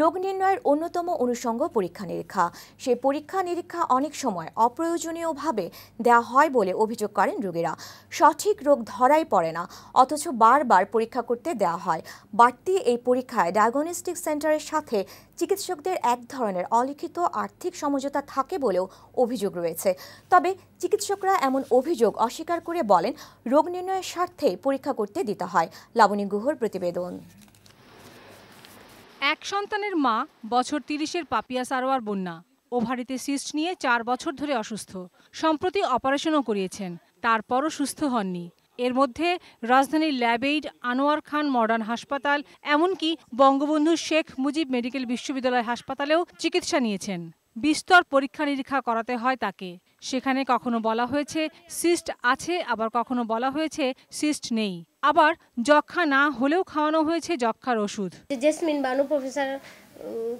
রোগ নির্ণয়ের অন্যতম অনুষঙ্গ পরীক্ষা নিরীক্ষা সেই পরীক্ষা নিরীক্ষা অনেক সময় অপ্রয়োজনীয়ভাবে দেয়া হয় বলে অভিযোগ করেন রোগীরা সঠিক রোগ ধরাই পড়ে না অথচ বারবার পরীক্ষা করতে দেওয়া হয় বাড়তি এই পরীক্ষায় ডায়াগনস্টিক সেন্টারের সাথে চিকিৎসকদের এক ধরনের অলিখিত আর্থিক সমঝোতা থাকে বলেও অভিযোগ রয়েছে তবে চিকিৎসকরা এমন অভিযোগ অস্বীকার করে বলেন রোগ নির্ণয়ের স্বার্থে পরীক্ষা করতে দিতে হয় লাবণী গুহর প্রতিবেদন এক সন্তানের মা বছর তিরিশের পাপিয়া সারোয়ার বন্যা ওভারিতে সিস্ট নিয়ে চার বছর ধরে অসুস্থ সম্প্রতি অপারেশনও করিয়েছেন তারপরও সুস্থ হননি এর মধ্যে রাজধানীর ল্যাবেইড আনোয়ার খান মডার্ন হাসপাতাল এমনকি বঙ্গবন্ধু শেখ মুজিব মেডিকেল বিশ্ববিদ্যালয় হাসপাতালেও চিকিৎসা নিয়েছেন বিস্তর পরীক্ষা নিরীক্ষা করাতে হয় তাকে সেখানে কখনো বলা হয়েছে সিস্ট আছে আবার কখনো বলা হয়েছে সিস্ট নেই আবার যক্ষা না হলেও খাওয়ানো হয়েছে যক্ষার ওষুধ জেসমিন বানু প্রফেসর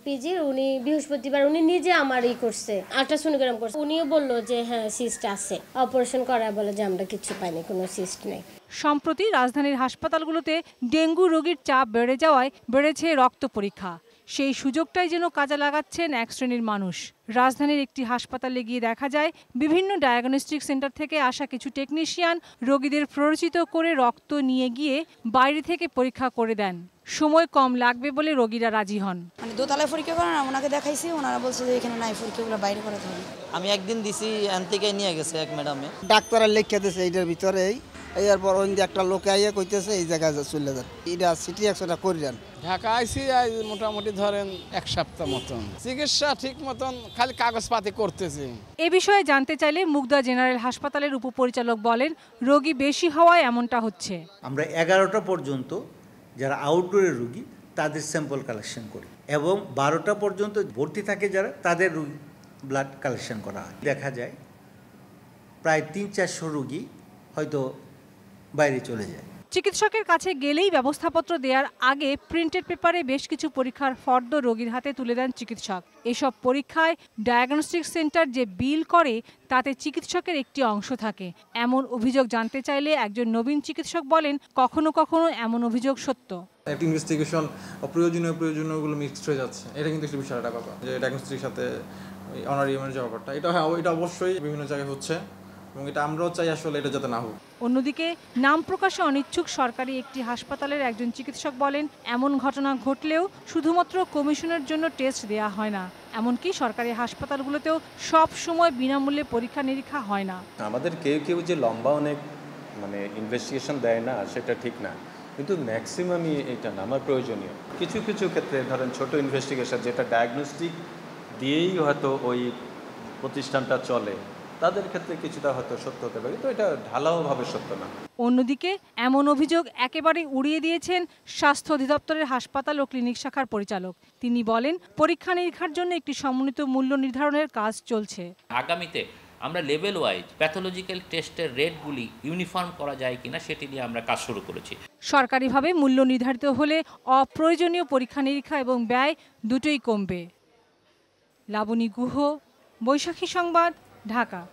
পিজি উনি বৃহস্পতিবার উনি নিজে আমার ই করছে আল্ট্রাসোনোগ্রাম করছে উনিও বলল যে হ্যাঁ সিস্ট আছে অপারেশন করা বলে যে আমরা কিছু পাইনি কোনো সিস্ট নেই সম্প্রতি রাজধানীর হাসপাতালগুলোতে ডেঙ্গু রোগীর চাপ বেড়ে যাওয়ায় বেড়েছে রক্ত পরীক্ষা সেই সুযোগটাই যেন কাজে লাগাচ্ছেন এক শ্রেণীর মানুষ রাজধানীর একটি হাসপাতালে গিয়ে দেখা যায় বিভিন্ন ডায়াগনস্টিক সেন্টার থেকে আসা কিছু টেকনিশিয়ান রোগীদের প্ররোচিত করে রক্ত নিয়ে গিয়ে বাইরে থেকে পরীক্ষা করে দেন সময় কম লাগবে বলে রোগীরা রাজি হন মানে দোতলায় পরীক্ষা করেন ওনাকে দেখাইছি ওনারা বলছে যে এখানে নাই পরীক্ষাগুলো বাইরে করাতে হবে আমি একদিন দিছি অ্যান্টিকে নিয়ে গেছে এক ম্যাডামে ডাক্তারের লেখা দিয়েছে এটার ভিতরেই এরপর ওই একটা লোকে আইয়া কইতেছে এই জায়গায় চলে যান এটা সিটি একশোটা করে যান ঢাকা আইসি মোটামুটি ধরেন এক সপ্তাহ মতন চিকিৎসা ঠিক মতন খালি কাগজপাতি করতেছে এ বিষয়ে জানতে চাইলে মুগদা জেনারেল হাসপাতালের উপপরিচালক বলেন রোগী বেশি হওয়ায় এমনটা হচ্ছে আমরা এগারোটা পর্যন্ত যারা আউটডোরের রুগী তাদের স্যাম্পল কালেকশন করি এবং বারোটা পর্যন্ত ভর্তি থাকে যারা তাদের রুগী ব্লাড কালেকশন করা হয় দেখা যায় প্রায় তিন চারশো রুগী হয়তো বাইরে চলে যায় চিকিৎসকের কাছে গেলেই ব্যবস্থাপত্র দেওয়ার আগে প্রিন্টেড পেপারে বেশ কিছু পরীক্ষার ফর্দ রোগীর হাতে তুলে দেন চিকিৎসক এসব পরীক্ষায় ডায়াগনস্টিক সেন্টার যে বিল করে তাতে চিকিৎসকের একটি অংশ থাকে এমন অভিযোগ জানতে চাইলে একজন নবীন চিকিৎসক বলেন কখনো কখনো এমন অভিযোগ সত্য ইনভেস্টিগেশন অপ্রয়োজনীয় প্রয়োজনীয়গুলো মিক্সড হয়ে যাচ্ছে এটা কিন্তু একটি বিশাল ব্যাপার যে ডায়াগনস্টিকের সাথে অনারিয়ামের মানে ব্যাপারটা এটা এটা অবশ্যই বিভিন্ন জায়গায় হচ্ছে এবং এটা আমরাও চাই আসলে এটা যাতে না হোক অন্যদিকে নাম প্রকাশে অনিচ্ছুক সরকারি একটি হাসপাতালের একজন চিকিৎসক বলেন এমন ঘটনা ঘটলেও শুধুমাত্র কমিশনের জন্য টেস্ট দেয়া হয় না এমনকি সরকারি হাসপাতালগুলোতেও সব সময় বিনামূল্যে পরীক্ষা নিরীক্ষা হয় না আমাদের কেউ কেউ যে লম্বা অনেক মানে ইনভেস্টিগেশন দেয় না সেটা ঠিক না কিন্তু ম্যাক্সিমামই এটা নামা প্রয়োজনীয় কিছু কিছু ক্ষেত্রে ধরেন ছোট ইনভেস্টিগেশন যেটা ডায়াগনস্টিক দিয়েই হয়তো ওই প্রতিষ্ঠানটা চলে তাদের ক্ষেত্রে কিছুটা হয়তো সত্য হতে পারে কিন্তু এটা ঢালাওভাবে সত্য না অন্যদিকে এমন অভিযোগ একেবারে উড়িয়ে দিয়েছেন স্বাস্থ্য অধিদপ্তরের হাসপাতাল ও ক্লিনিক শাখার পরিচালক তিনি বলেন পরীক্ষা নিরীক্ষার জন্য একটি সমন্বিত মূল্য নির্ধারণের কাজ চলছে আগামীতে আমরা লেভেল ওয়াইজ প্যাথোলজিক্যাল টেস্টের রেটগুলি ইউনিফর্ম করা যায় কিনা সেটি নিয়ে আমরা কাজ শুরু করেছি সরকারিভাবে মূল্য নির্ধারিত হলে অপ্রয়োজনীয় পরীক্ষা নিরীক্ষা এবং ব্যয় দুটোই কমবে লাবণী গুহ বৈশাখী সংবাদ ढाका